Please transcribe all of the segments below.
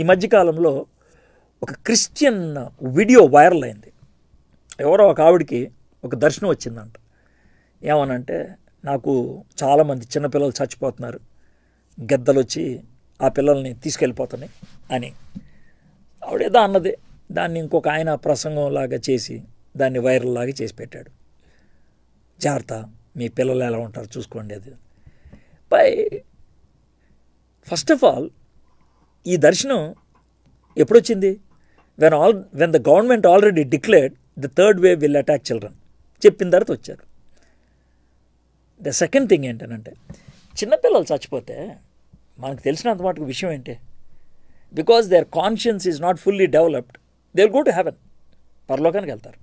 ఈ మధ్యకాలంలో ఒక క్రిస్టియన్ వీడియో వైరల్ అయింది ఎవరో ఒక ఆవిడికి ఒక దర్శనం వచ్చిందంట ఏమనంటే నాకు చాలామంది చిన్నపిల్లలు చచ్చిపోతున్నారు గెద్దలు వచ్చి ఆ పిల్లల్ని తీసుకెళ్ళిపోతున్నాయి అని ఆవిడేదో అన్నది దాన్ని ఇంకొక ఆయన ప్రసంగంలాగా చేసి దాన్ని వైరల్ లాగా చేసి పెట్టాడు జాగ్రత్త మీ పిల్లలు ఎలా ఉంటారు చూసుకోండి అది బై ఫస్ట్ ఆఫ్ ఆల్ ఈ దర్శనం ఎప్పుడొచ్చింది when all when the government already declared the third wave will attack children చెప్పిన తర్వాత వచ్చారు ద సెకండ్ థింగ్ ఏంటనంటే చిన్నపిల్లలు చచ్చిపోతే మనకు తెలిసినంత మటుకు విషయం ఏంటి because their conscience is not fully developed they good go to heaven పరలోకానికి వెళ్తారు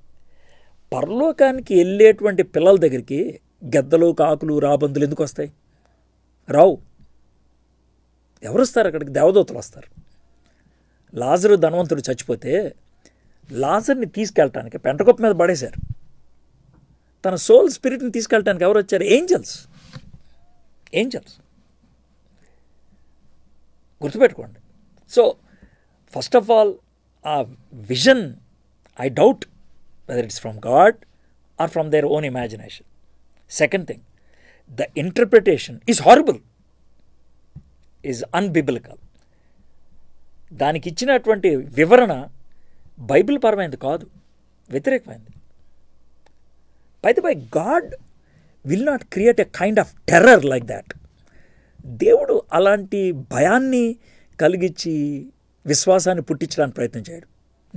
పరలోకానికి వెళ్ళేటువంటి పిల్లల దగ్గరికి గెద్దలు కాకులు రాబందులు ఎందుకు వస్తాయి రావు ఎవరు వస్తారు అక్కడికి దేవదూతలు వస్తారు లాజరు ధనవంతుడు చచ్చిపోతే లాజర్ని తీసుకెళ్ళటానికి పెంటకొప్ప మీద పడేశారు తన సోల్ స్పిరిట్ని తీసుకెళ్ళటానికి ఎవరు వచ్చారు ఏంజల్స్ ఏంజల్స్ గుర్తుపెట్టుకోండి సో ఫస్ట్ ఆఫ్ ఆల్ ఆ vision I doubt whether it's from God or from their own imagination second thing the interpretation is horrible is unbiblical దానికి ఇచ్చినటువంటి వివరణ బైబిల్ పరమైనది కాదు వ్యతిరేకమైంది by by God will not create a kind of terror like that దేవుడు అలాంటి భయాన్ని కలిగించి విశ్వాసాన్ని పుట్టించడానికి ప్రయత్నం చేయడు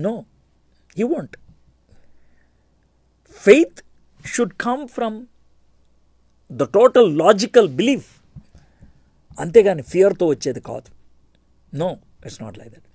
no you want faith should come from the total logical belief అంతేగాని ఫియర్తో వచ్చేది కాదు no it's not like that